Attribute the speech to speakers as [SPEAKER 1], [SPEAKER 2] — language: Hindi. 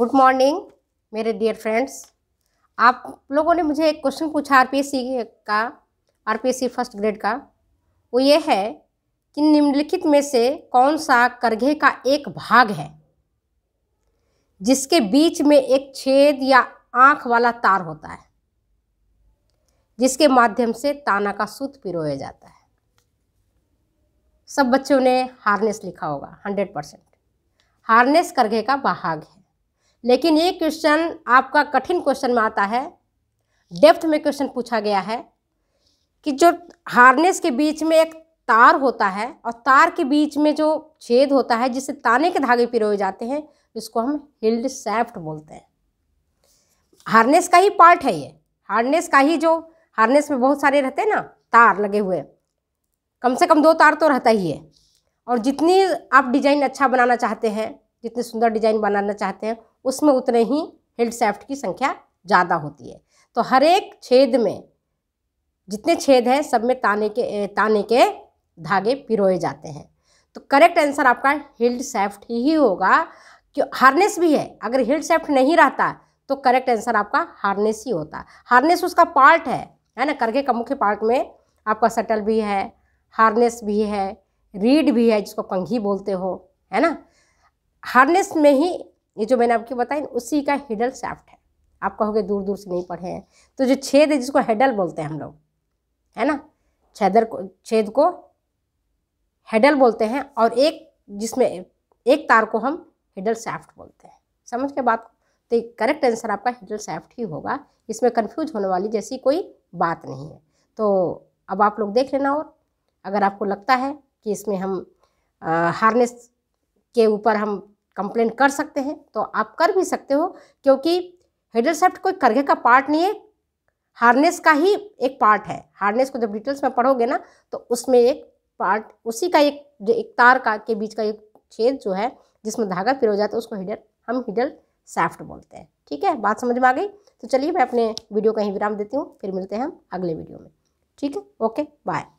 [SPEAKER 1] गुड मॉर्निंग मेरे डियर फ्रेंड्स आप लोगों ने मुझे एक क्वेश्चन पूछा आरपीएससी का आरपीएससी फर्स्ट ग्रेड का वो ये है कि निम्नलिखित में से कौन सा करघे का एक भाग है जिसके बीच में एक छेद या आँख वाला तार होता है जिसके माध्यम से ताना का सूत पिरोया जाता है सब बच्चों ने हार्नेस लिखा होगा हंड्रेड परसेंट हार्नेस करघे का भाग है लेकिन ये क्वेश्चन आपका कठिन क्वेश्चन में आता है डेप्थ में क्वेश्चन पूछा गया है कि जो हार्नेस के बीच में एक तार होता है और तार के बीच में जो छेद होता है जिससे ताने के धागे पिरोए जाते हैं इसको हम हिल्ड सैफ्ट बोलते हैं हार्नेस का ही पार्ट है ये हार्नेस का ही जो हार्नेस में बहुत सारे रहते हैं ना तार लगे हुए कम से कम दो तार तो रहता ही है और जितनी आप डिजाइन अच्छा बनाना चाहते हैं जितने सुंदर डिजाइन बनाना चाहते हैं उसमें उतने ही हिल्ड सेफ्ट की संख्या ज़्यादा होती है तो हर एक छेद में जितने छेद हैं सब में ताने के ताने के धागे पिरोए जाते हैं तो करेक्ट आंसर आपका हिल्ड सेफ्ट ही होगा क्यों हार्नेस भी है अगर हिल्ड सेफ्ट नहीं रहता तो करेक्ट आंसर आपका हार्नेस ही होता हार्नेस उसका पार्ट है है ना करके का मुख्य पार्ट में आपका सटल भी है हार्नेस भी है रीड भी है जिसको पंघी बोलते हो है ना हार्नेस में ही ये जो मैंने आपको बताया उसी का हेडल शाफ्ट है आप कहोगे दूर दूर से नहीं पढ़े हैं तो जो छेद है जिसको हेडल बोलते हैं हम लोग है ना छेदर को छेद को हेडल बोलते हैं और एक जिसमें एक तार को हम हेडल शाफ्ट बोलते हैं समझ के बात तो करेक्ट आंसर आपका हेडल शाफ्ट ही होगा इसमें कन्फ्यूज होने वाली जैसी कोई बात नहीं है तो अब आप लोग देख लेना और अगर आपको लगता है कि इसमें हम हार्नेस के ऊपर हम कंप्लेंट कर सकते हैं तो आप कर भी सकते हो क्योंकि हेडल सेफ्ट कोई करघे का पार्ट नहीं है हार्नेस का ही एक पार्ट है हार्नेस को जब डिटेल्स में पढ़ोगे ना तो उसमें एक पार्ट उसी का एक जो एक तार का के बीच का एक छेद जो है जिसमें धागा फिर हो जाता है उसको हिडल हम हिडल सेफ्ट बोलते हैं ठीक है बात समझ में आ गई तो चलिए मैं अपने वीडियो का ही विराम देती हूँ फिर मिलते हैं हम अगले वीडियो में ठीक है ओके बाय